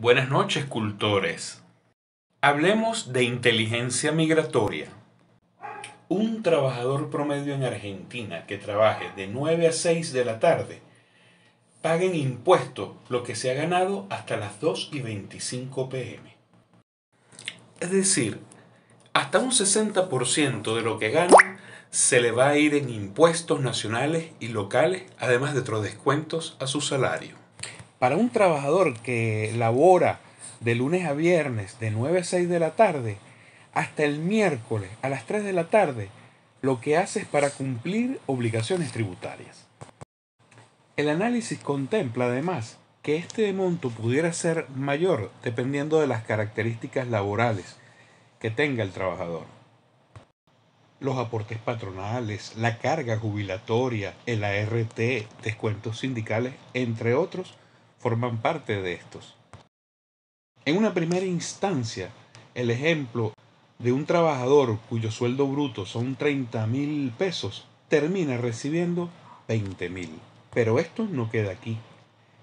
Buenas noches, cultores. Hablemos de inteligencia migratoria. Un trabajador promedio en Argentina que trabaje de 9 a 6 de la tarde paga en impuesto lo que se ha ganado hasta las 2 y 25 pm. Es decir, hasta un 60% de lo que gana se le va a ir en impuestos nacionales y locales, además de otros descuentos a su salario. Para un trabajador que labora de lunes a viernes de 9 a 6 de la tarde hasta el miércoles a las 3 de la tarde, lo que hace es para cumplir obligaciones tributarias. El análisis contempla además que este monto pudiera ser mayor dependiendo de las características laborales que tenga el trabajador. Los aportes patronales, la carga jubilatoria, el ART, descuentos sindicales, entre otros, forman parte de estos. En una primera instancia, el ejemplo de un trabajador cuyo sueldo bruto son 30 mil pesos termina recibiendo 20 mil. Pero esto no queda aquí.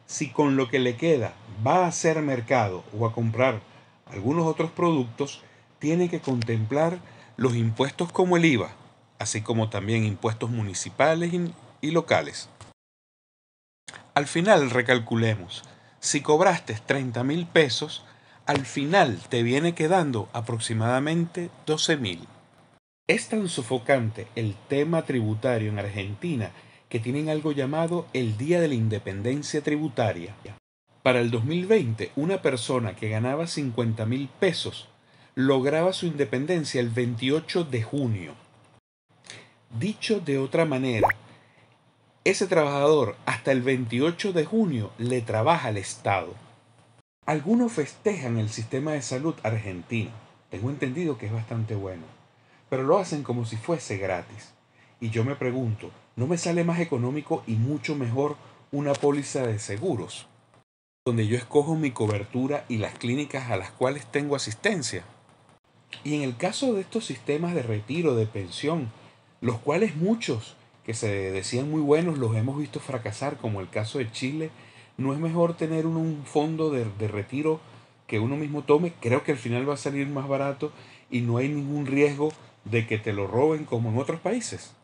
Si con lo que le queda va a hacer mercado o a comprar algunos otros productos, tiene que contemplar los impuestos como el IVA, así como también impuestos municipales y locales. Al final recalculemos. Si cobraste 30.000 mil pesos, al final te viene quedando aproximadamente 12 mil. Es tan sofocante el tema tributario en Argentina que tienen algo llamado el Día de la Independencia Tributaria. Para el 2020, una persona que ganaba 50.000 mil pesos lograba su independencia el 28 de junio. Dicho de otra manera, ese trabajador hasta el 28 de junio le trabaja al Estado. Algunos festejan el sistema de salud argentino. Tengo entendido que es bastante bueno. Pero lo hacen como si fuese gratis. Y yo me pregunto, ¿no me sale más económico y mucho mejor una póliza de seguros? Donde yo escojo mi cobertura y las clínicas a las cuales tengo asistencia. Y en el caso de estos sistemas de retiro de pensión, los cuales muchos que se decían muy buenos los hemos visto fracasar, como el caso de Chile. ¿No es mejor tener un, fondo de, retiro que uno mismo tome? Creo que al final va a salir más barato y no hay ningún riesgo de que te lo roben como en otros países.